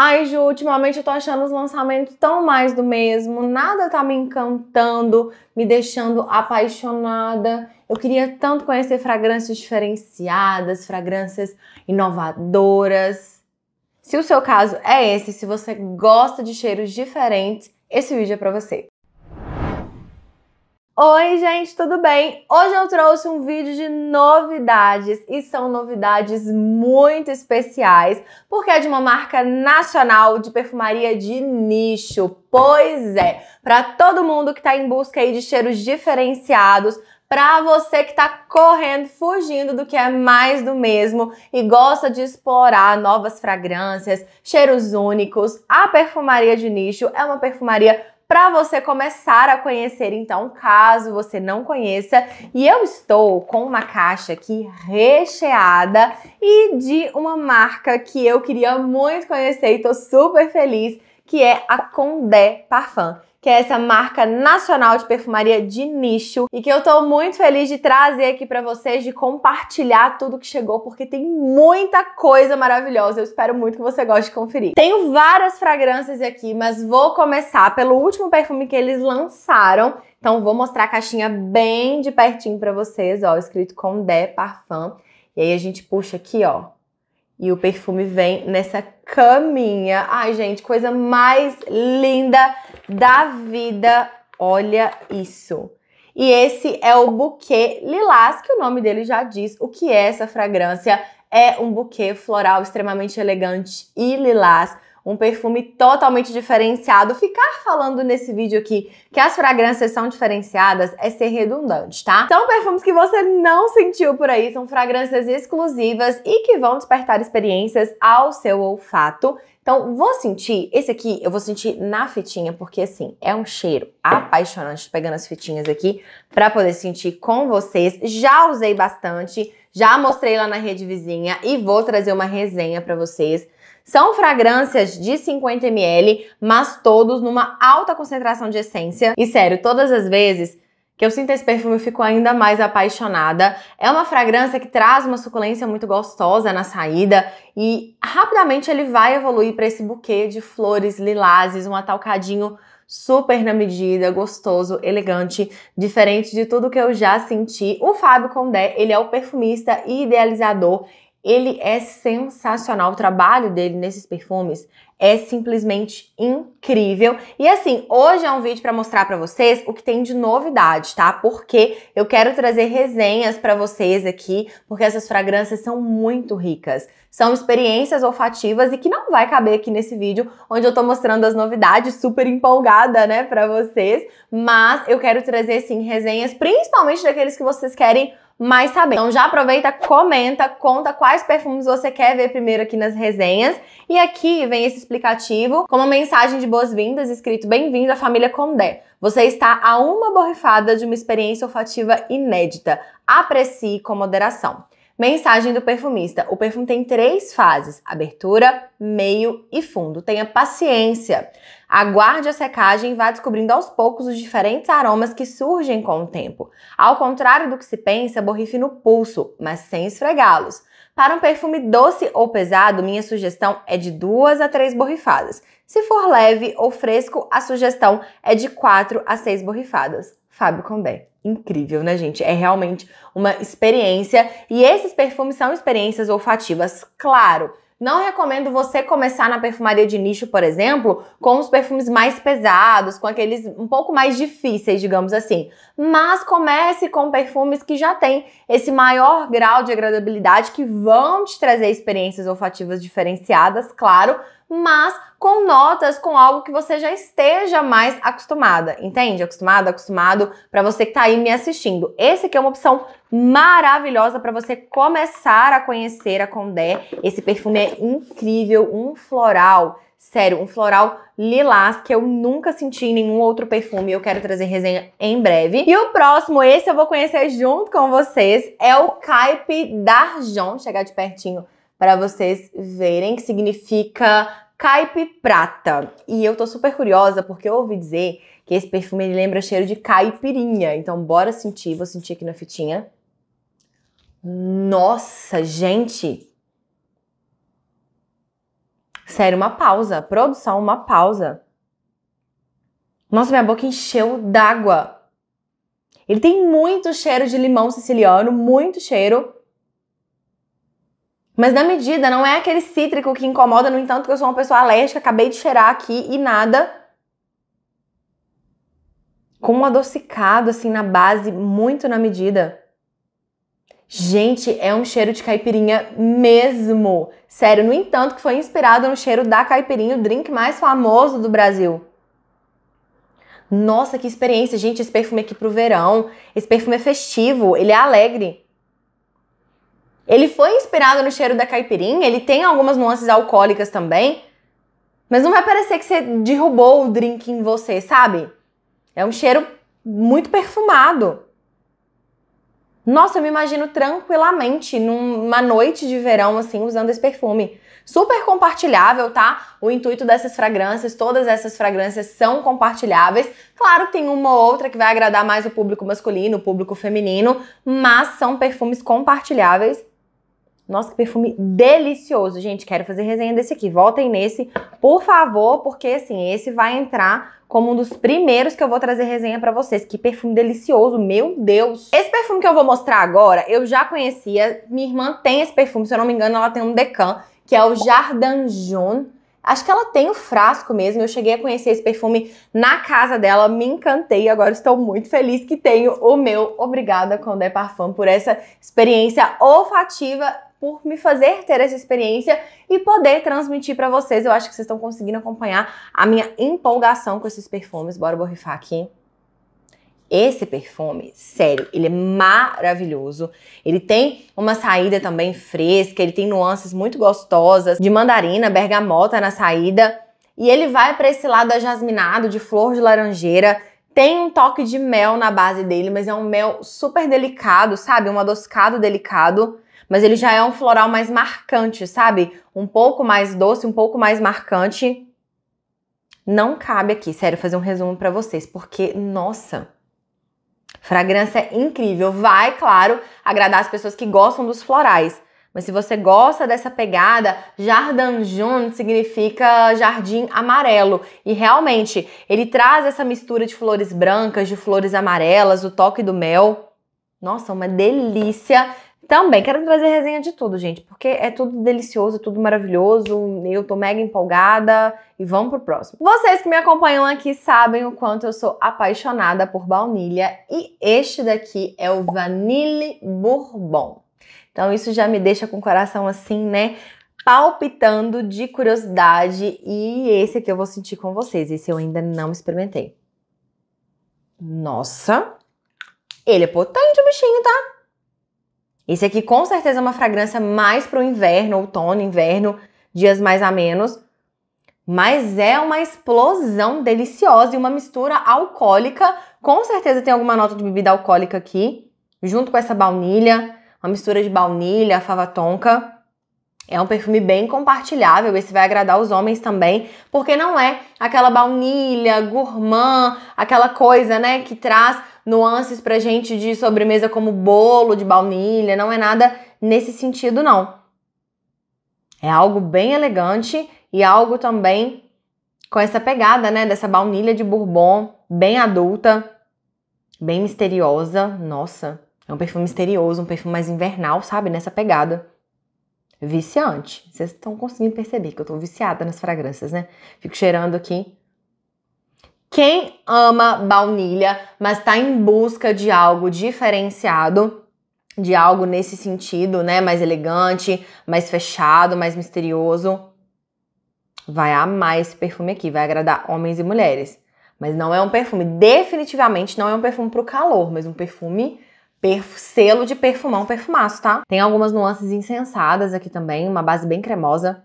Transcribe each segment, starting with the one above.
Ai, Ju, ultimamente eu tô achando os lançamentos tão mais do mesmo, nada tá me encantando, me deixando apaixonada. Eu queria tanto conhecer fragrâncias diferenciadas, fragrâncias inovadoras. Se o seu caso é esse, se você gosta de cheiros diferentes, esse vídeo é para você. Oi, gente, tudo bem? Hoje eu trouxe um vídeo de novidades e são novidades muito especiais, porque é de uma marca nacional de perfumaria de nicho. Pois é, para todo mundo que está em busca aí de cheiros diferenciados, para você que está correndo, fugindo do que é mais do mesmo e gosta de explorar novas fragrâncias, cheiros únicos, a perfumaria de nicho é uma perfumaria para você começar a conhecer. Então, caso você não conheça, e eu estou com uma caixa aqui recheada e de uma marca que eu queria muito conhecer e tô super feliz, que é a Condé Parfum que é essa marca nacional de perfumaria de nicho e que eu tô muito feliz de trazer aqui para vocês, de compartilhar tudo que chegou, porque tem muita coisa maravilhosa. Eu espero muito que você goste de conferir. Tenho várias fragrâncias aqui, mas vou começar pelo último perfume que eles lançaram. Então vou mostrar a caixinha bem de pertinho para vocês, ó, escrito Condé Parfum. E aí a gente puxa aqui, ó, e o perfume vem nessa caminha. Ai, gente, coisa mais linda da vida. Olha isso. E esse é o buquê lilás, que o nome dele já diz o que é essa fragrância. É um buquê floral extremamente elegante e lilás um perfume totalmente diferenciado. Ficar falando nesse vídeo aqui que as fragrâncias são diferenciadas é ser redundante, tá? São perfumes que você não sentiu por aí, são fragrâncias exclusivas e que vão despertar experiências ao seu olfato então, vou sentir, esse aqui eu vou sentir na fitinha, porque assim, é um cheiro apaixonante. Tô pegando as fitinhas aqui pra poder sentir com vocês. Já usei bastante, já mostrei lá na rede vizinha e vou trazer uma resenha pra vocês. São fragrâncias de 50ml, mas todos numa alta concentração de essência. E sério, todas as vezes que eu sinto esse perfume e fico ainda mais apaixonada. É uma fragrância que traz uma suculência muito gostosa na saída e rapidamente ele vai evoluir para esse buquê de flores lilazes, um atalcadinho super na medida, gostoso, elegante, diferente de tudo que eu já senti. O Fábio Condé, ele é o perfumista e idealizador ele é sensacional. O trabalho dele nesses perfumes é simplesmente incrível. E assim, hoje é um vídeo para mostrar para vocês o que tem de novidade, tá? Porque eu quero trazer resenhas para vocês aqui, porque essas fragrâncias são muito ricas. São experiências olfativas e que não vai caber aqui nesse vídeo, onde eu tô mostrando as novidades, super empolgada, né, para vocês, mas eu quero trazer sim resenhas, principalmente daqueles que vocês querem mais saber. Então já aproveita, comenta, conta quais perfumes você quer ver primeiro aqui nas resenhas. E aqui vem esse explicativo com uma mensagem de boas-vindas, escrito Bem-vindo à família Condé. Você está a uma borrifada de uma experiência olfativa inédita. Aprecie com moderação. Mensagem do perfumista: o perfume tem três fases: abertura, meio e fundo. Tenha paciência. Aguarde a secagem e vá descobrindo aos poucos os diferentes aromas que surgem com o tempo. Ao contrário do que se pensa, borrife no pulso, mas sem esfregá-los. Para um perfume doce ou pesado, minha sugestão é de duas a três borrifadas. Se for leve ou fresco, a sugestão é de quatro a seis borrifadas. Fábio Condé incrível, né, gente? É realmente uma experiência e esses perfumes são experiências olfativas, claro. Não recomendo você começar na perfumaria de nicho, por exemplo, com os perfumes mais pesados, com aqueles um pouco mais difíceis, digamos assim. Mas comece com perfumes que já têm esse maior grau de agradabilidade, que vão te trazer experiências olfativas diferenciadas, claro, mas com notas, com algo que você já esteja mais acostumada, entende? Acostumado, acostumado, para você que está aí me assistindo. Esse aqui é uma opção maravilhosa para você começar a conhecer a Condé. Esse perfume é incrível, um floral Sério, um floral lilás que eu nunca senti em nenhum outro perfume. Eu quero trazer resenha em breve. E o próximo, esse eu vou conhecer junto com vocês, é o Caipe d'Arjon. Chegar de pertinho para vocês verem, que significa caipe prata. E eu tô super curiosa porque eu ouvi dizer que esse perfume ele lembra cheiro de caipirinha. Então bora sentir, vou sentir aqui na fitinha. Nossa, gente! Sério, uma pausa. Produção, uma pausa. Nossa, minha boca encheu d'água. Ele tem muito cheiro de limão siciliano, muito cheiro. Mas na medida, não é aquele cítrico que incomoda, no entanto, que eu sou uma pessoa alérgica, acabei de cheirar aqui e nada. Com um adocicado, assim, na base, muito na medida. Gente, é um cheiro de caipirinha mesmo. Sério, no entanto, que foi inspirado no cheiro da caipirinha, o drink mais famoso do Brasil. Nossa, que experiência, gente, esse perfume aqui pro verão. Esse perfume é festivo, ele é alegre. Ele foi inspirado no cheiro da caipirinha, ele tem algumas nuances alcoólicas também, mas não vai parecer que você derrubou o drink em você, sabe? É um cheiro muito perfumado. Nossa, eu me imagino tranquilamente numa noite de verão assim usando esse perfume. Super compartilhável, tá? O intuito dessas fragrâncias, todas essas fragrâncias são compartilháveis. Claro que tem uma ou outra que vai agradar mais o público masculino, o público feminino, mas são perfumes compartilháveis nossa, que perfume delicioso, gente. Quero fazer resenha desse aqui. Voltem nesse, por favor, porque assim, esse vai entrar como um dos primeiros que eu vou trazer resenha para vocês. Que perfume delicioso, meu Deus. Esse perfume que eu vou mostrar agora, eu já conhecia. Minha irmã tem esse perfume, se eu não me engano, ela tem um Decan, que é o Jardin Jaune. Acho que ela tem o frasco mesmo. Eu cheguei a conhecer esse perfume na casa dela, me encantei. Agora estou muito feliz que tenho o meu. Obrigada, Condé Parfum, por essa experiência olfativa por me fazer ter essa experiência e poder transmitir para vocês. Eu acho que vocês estão conseguindo acompanhar a minha empolgação com esses perfumes. Bora borrifar aqui. Esse perfume, sério, ele é maravilhoso. Ele tem uma saída também fresca, ele tem nuances muito gostosas de mandarina, bergamota na saída. E ele vai para esse lado ajasminado de flor de laranjeira. Tem um toque de mel na base dele, mas é um mel super delicado, sabe? Um adocicado delicado mas ele já é um floral mais marcante, sabe? Um pouco mais doce, um pouco mais marcante. Não cabe aqui, sério, fazer um resumo para vocês, porque, nossa, fragrância incrível. Vai, claro, agradar as pessoas que gostam dos florais. Mas se você gosta dessa pegada, Jardanjun significa jardim amarelo. E realmente, ele traz essa mistura de flores brancas, de flores amarelas, o toque do mel. Nossa, uma delícia também quero trazer resenha de tudo, gente, porque é tudo delicioso, é tudo maravilhoso. Eu tô mega empolgada e vamos pro próximo. Vocês que me acompanham aqui sabem o quanto eu sou apaixonada por baunilha e este daqui é o Vanille Bourbon. Então isso já me deixa com o coração assim, né? Palpitando de curiosidade e esse aqui eu vou sentir com vocês. Esse eu ainda não experimentei. Nossa! Ele é potente o bichinho, tá? Esse aqui com certeza é uma fragrância mais para o inverno, outono, inverno, dias mais a menos. Mas é uma explosão deliciosa e uma mistura alcoólica. Com certeza tem alguma nota de bebida alcoólica aqui, junto com essa baunilha, uma mistura de baunilha, fava tonka. É um perfume bem compartilhável, esse vai agradar os homens também, porque não é aquela baunilha gourmand, aquela coisa, né, que traz nuances pra gente de sobremesa como bolo de baunilha, não é nada nesse sentido, não. É algo bem elegante e algo também com essa pegada, né, dessa baunilha de bourbon, bem adulta, bem misteriosa. Nossa, é um perfume misterioso, um perfume mais invernal, sabe, nessa pegada. Viciante. Vocês estão conseguindo perceber que eu tô viciada nas fragrâncias, né? Fico cheirando aqui quem ama baunilha, mas está em busca de algo diferenciado, de algo nesse sentido, né? Mais elegante, mais fechado, mais misterioso, vai amar esse perfume aqui, vai agradar homens e mulheres. Mas não é um perfume, definitivamente não é um perfume para o calor, mas um perfume Perf selo de perfumão perfumaço, tá? Tem algumas nuances incensadas aqui também, uma base bem cremosa.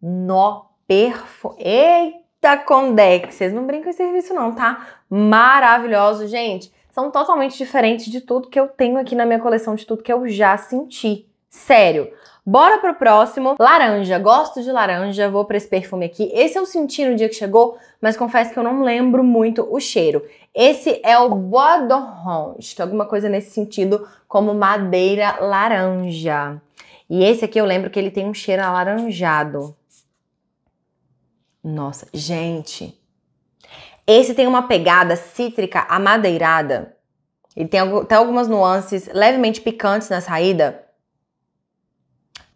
No perfume. Ei! da Condex. Vocês não brincam em serviço não, tá? Maravilhoso, gente. São totalmente diferentes de tudo que eu tenho aqui na minha coleção, de tudo que eu já senti. Sério. Bora pro próximo. Laranja. Gosto de laranja. Vou pra esse perfume aqui. Esse eu senti no dia que chegou, mas confesso que eu não lembro muito o cheiro. Esse é o Bois d'Orange, que é alguma coisa nesse sentido, como madeira laranja. E esse aqui eu lembro que ele tem um cheiro alaranjado. Nossa, gente. Esse tem uma pegada cítrica amadeirada. Ele tem até algumas nuances levemente picantes na saída.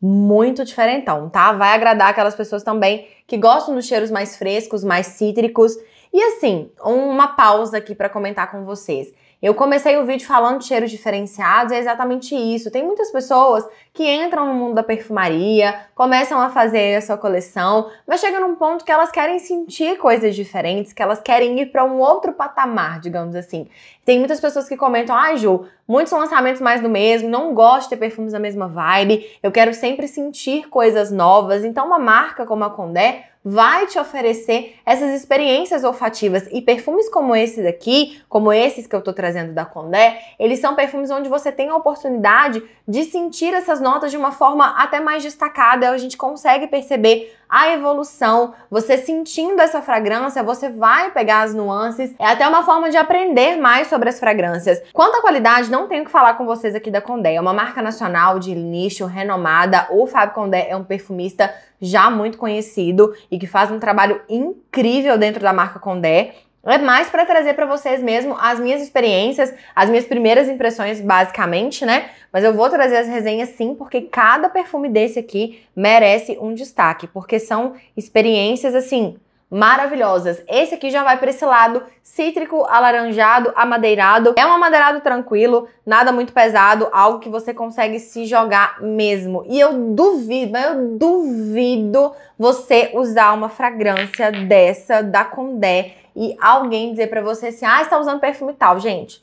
Muito diferentão, tá? Vai agradar aquelas pessoas também que gostam dos cheiros mais frescos, mais cítricos. E assim, uma pausa aqui para comentar com vocês. Eu comecei o vídeo falando de cheiros diferenciados, é exatamente isso. Tem muitas pessoas que entram no mundo da perfumaria, começam a fazer a sua coleção, mas chega num ponto que elas querem sentir coisas diferentes, que elas querem ir para um outro patamar, digamos assim. Tem muitas pessoas que comentam: "Ah, Ju, muitos lançamentos mais do mesmo, não gosto de ter perfumes da mesma vibe, eu quero sempre sentir coisas novas". Então uma marca como a Condé vai te oferecer essas experiências olfativas. E perfumes como esse daqui, como esses que eu tô trazendo da Condé, eles são perfumes onde você tem a oportunidade de sentir essas notas de uma forma até mais destacada, a gente consegue perceber a evolução, você sentindo essa fragrância, você vai pegar as nuances. É até uma forma de aprender mais sobre as fragrâncias. Quanto à qualidade, não tenho que falar com vocês aqui da Condé. É uma marca nacional de nicho, renomada. O Fábio Condé é um perfumista já muito conhecido e que faz um trabalho incrível dentro da marca Condé. É mais para trazer para vocês mesmo as minhas experiências, as minhas primeiras impressões, basicamente, né? Mas eu vou trazer as resenhas sim, porque cada perfume desse aqui merece um destaque, porque são experiências assim maravilhosas. Esse aqui já vai para esse lado cítrico, alaranjado, amadeirado. É um amadeirado tranquilo, nada muito pesado, algo que você consegue se jogar mesmo. E eu duvido, mas eu duvido você usar uma fragrância dessa da Condé e alguém dizer para você assim, ah, está usando perfume tal, gente.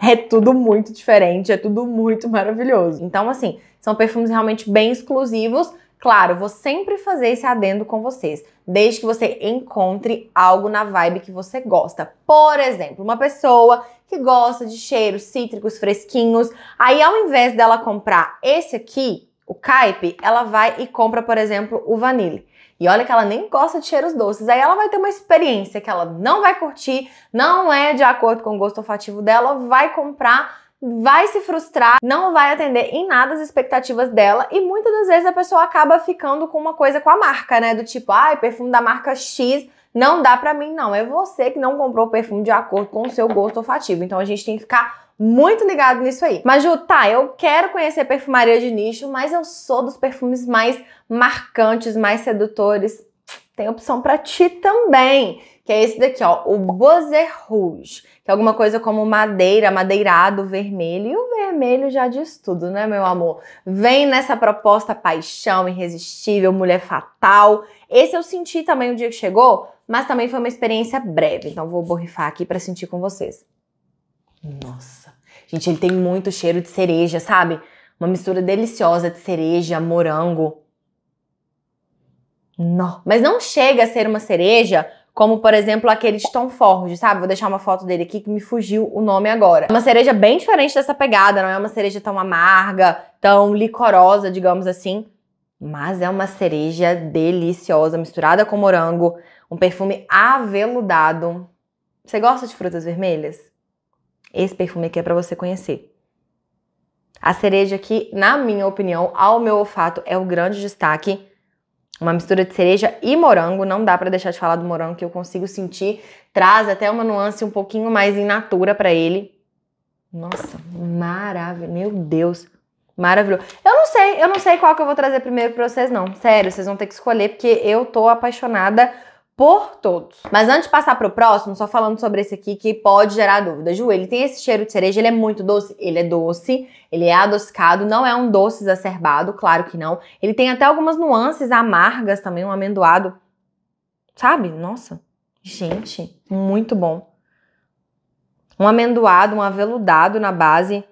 é tudo muito diferente, é tudo muito maravilhoso. Então, assim, são perfumes realmente bem exclusivos, Claro, vou sempre fazer esse adendo com vocês, desde que você encontre algo na vibe que você gosta. Por exemplo, uma pessoa que gosta de cheiros cítricos fresquinhos, aí ao invés dela comprar esse aqui, o caipe, ela vai e compra, por exemplo, o vanille. E olha que ela nem gosta de cheiros doces. Aí ela vai ter uma experiência que ela não vai curtir, não é de acordo com o gosto olfativo dela, vai comprar vai se frustrar, não vai atender em nada as expectativas dela e muitas das vezes a pessoa acaba ficando com uma coisa com a marca, né? Do tipo, ai, ah, perfume da marca X não dá pra mim, não. É você que não comprou o perfume de acordo com o seu gosto olfativo. Então a gente tem que ficar muito ligado nisso aí. Mas, Ju, tá, eu quero conhecer perfumaria de nicho, mas eu sou dos perfumes mais marcantes, mais sedutores, tem opção para ti também, que é esse daqui, ó, o Bozer Rouge, que é alguma coisa como madeira, madeirado, vermelho. E o vermelho já diz tudo, né, meu amor? Vem nessa proposta paixão irresistível, mulher fatal. Esse eu senti também o dia que chegou, mas também foi uma experiência breve, então vou borrifar aqui para sentir com vocês. Nossa. Gente, ele tem muito cheiro de cereja, sabe? Uma mistura deliciosa de cereja, morango. Não. Mas não chega a ser uma cereja como, por exemplo, aquele de Tom Ford, sabe? Vou deixar uma foto dele aqui que me fugiu o nome agora. É uma cereja bem diferente dessa pegada, não é uma cereja tão amarga, tão licorosa, digamos assim. Mas é uma cereja deliciosa, misturada com morango, um perfume aveludado. Você gosta de frutas vermelhas? Esse perfume aqui é para você conhecer. A cereja aqui, na minha opinião, ao meu olfato, é o grande destaque uma mistura de cereja e morango. Não dá para deixar de falar do morango que eu consigo sentir. Traz até uma nuance um pouquinho mais in natura para ele. Nossa, maravilha. Meu Deus. Maravilhoso. Eu não sei, eu não sei qual que eu vou trazer primeiro para vocês não. Sério, vocês vão ter que escolher porque eu tô apaixonada por todos. Mas antes de passar para o próximo, só falando sobre esse aqui que pode gerar dúvida. Ju, ele tem esse cheiro de cereja, ele é muito doce? Ele é doce, ele é adocicado, não é um doce exacerbado, claro que não. Ele tem até algumas nuances amargas também, um amendoado. Sabe? Nossa, gente, muito bom. Um amendoado, um aveludado na base.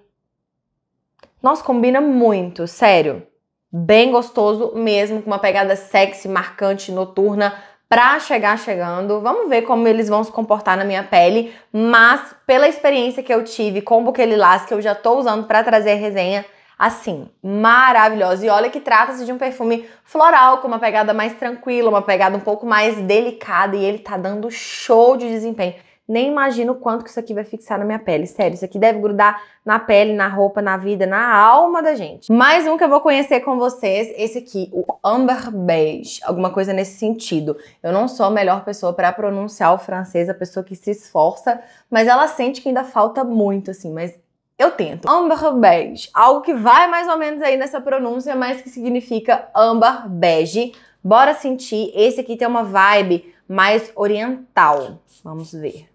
Nossa, combina muito, sério. Bem gostoso mesmo, com uma pegada sexy, marcante, noturna para chegar chegando. Vamos ver como eles vão se comportar na minha pele, mas pela experiência que eu tive com o Buquê Lilás, que eu já tô usando para trazer a resenha, assim, maravilhosa. E olha que trata-se de um perfume floral, com uma pegada mais tranquila, uma pegada um pouco mais delicada, e ele tá dando show de desempenho nem imagino quanto que isso aqui vai fixar na minha pele. Sério, isso aqui deve grudar na pele, na roupa, na vida, na alma da gente. Mais um que eu vou conhecer com vocês, esse aqui, o Amber Beige. Alguma coisa nesse sentido. Eu não sou a melhor pessoa para pronunciar o francês, a pessoa que se esforça, mas ela sente que ainda falta muito, assim, mas eu tento. Amber Beige, algo que vai mais ou menos aí nessa pronúncia, mas que significa Amber Beige. Bora sentir, esse aqui tem uma vibe mais oriental. Vamos ver.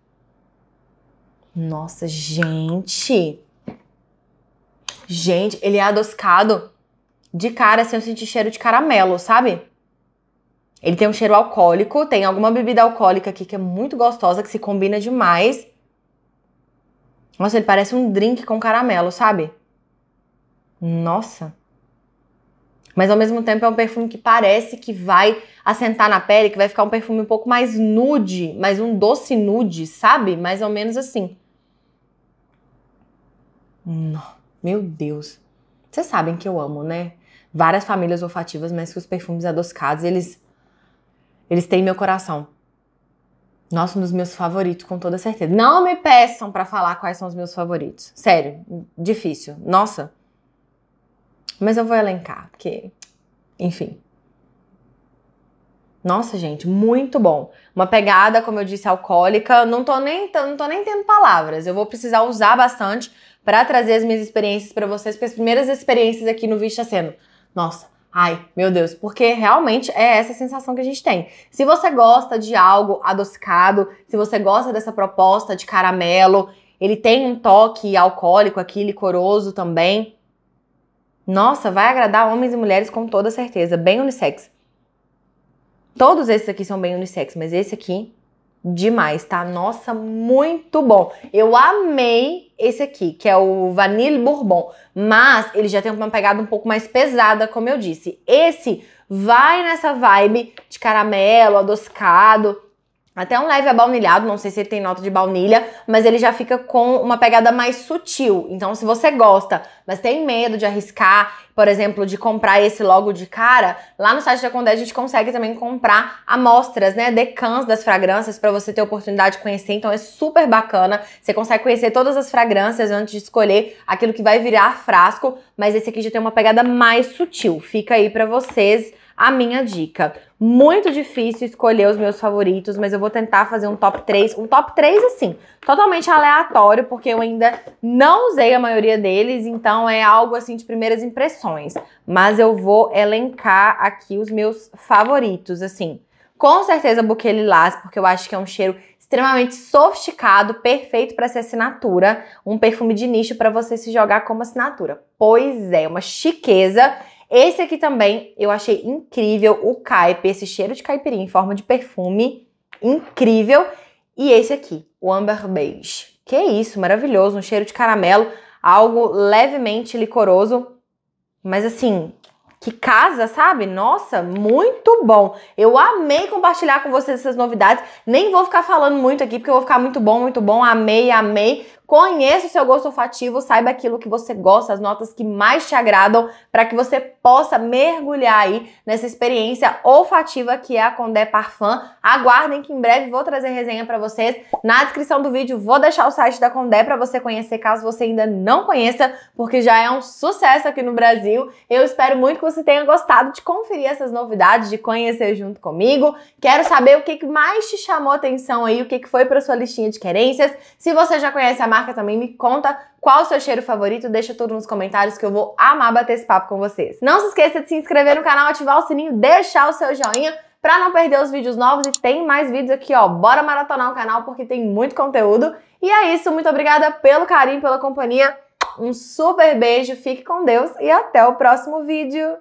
Nossa, gente. Gente, ele é adocicado de cara, assim, eu senti cheiro de caramelo, sabe? Ele tem um cheiro alcoólico, tem alguma bebida alcoólica aqui que é muito gostosa, que se combina demais. Nossa, ele parece um drink com caramelo, sabe? Nossa. Mas ao mesmo tempo é um perfume que parece que vai assentar na pele, que vai ficar um perfume um pouco mais nude, mais um doce nude, sabe? Mais ou menos assim. Meu Deus. Vocês sabem que eu amo, né? Várias famílias olfativas, mas que os perfumes adocicados, eles. Eles têm meu coração. Nossa, um dos meus favoritos, com toda certeza. Não me peçam para falar quais são os meus favoritos. Sério, difícil. Nossa. Mas eu vou elencar, porque. Enfim. Nossa, gente, muito bom. Uma pegada, como eu disse, alcoólica. Não tô nem, não tô nem tendo palavras. Eu vou precisar usar bastante, para trazer as minhas experiências para vocês, porque as primeiras experiências aqui no Vista sendo, nossa, ai, meu Deus, porque realmente é essa sensação que a gente tem. Se você gosta de algo adocicado, se você gosta dessa proposta de caramelo, ele tem um toque alcoólico aqui, licoroso também. Nossa, vai agradar homens e mulheres com toda certeza, bem unissex. Todos esses aqui são bem unissex, mas esse aqui demais, tá? Nossa, muito bom. Eu amei esse aqui, que é o Vanille Bourbon, mas ele já tem uma pegada um pouco mais pesada, como eu disse. Esse vai nessa vibe de caramelo, adocicado, até um leve abaunilhado, não sei se ele tem nota de baunilha, mas ele já fica com uma pegada mais sutil. Então, se você gosta, mas tem medo de arriscar, por exemplo, de comprar esse logo de cara, lá no site da Condé a gente consegue também comprar amostras, né, decans das fragrâncias para você ter oportunidade de conhecer. Então, é super bacana. Você consegue conhecer todas as fragrâncias antes de escolher aquilo que vai virar frasco, mas esse aqui já tem uma pegada mais sutil. Fica aí para vocês a minha dica. Muito difícil escolher os meus favoritos, mas eu vou tentar fazer um top 3. Um top 3, assim, totalmente aleatório, porque eu ainda não usei a maioria deles, então é algo assim de primeiras impressões. Mas eu vou elencar aqui os meus favoritos, assim. Com certeza Buquê Lilás, porque eu acho que é um cheiro extremamente sofisticado, perfeito para ser assinatura, um perfume de nicho para você se jogar como assinatura. Pois é, uma chiqueza esse aqui também eu achei incrível, o caipe, esse cheiro de caipirinha em forma de perfume, incrível. E esse aqui, o Amber Beige. Que isso, maravilhoso, um cheiro de caramelo, algo levemente licoroso, mas assim, que casa, sabe? Nossa, muito bom. Eu amei compartilhar com vocês essas novidades. Nem vou ficar falando muito aqui, porque eu vou ficar muito bom, muito bom. Amei, amei. Conheça o seu gosto olfativo, saiba aquilo que você gosta, as notas que mais te agradam, para que você possa mergulhar aí nessa experiência olfativa que é a Condé Parfum. Aguardem que em breve vou trazer resenha para vocês. Na descrição do vídeo vou deixar o site da Condé para você conhecer, caso você ainda não conheça, porque já é um sucesso aqui no Brasil. Eu espero muito que você tenha gostado de conferir essas novidades, de conhecer junto comigo. Quero saber o que mais te chamou atenção aí, o que foi para sua listinha de querências. Se você já conhece a marca também, me conta qual o seu cheiro favorito, deixa tudo nos comentários que eu vou amar bater esse papo com vocês. Não se esqueça de se inscrever no canal, ativar o sininho, deixar o seu joinha pra não perder os vídeos novos e tem mais vídeos aqui, ó. Bora maratonar o canal porque tem muito conteúdo. E é isso, muito obrigada pelo carinho, pela companhia. Um super beijo, fique com Deus e até o próximo vídeo.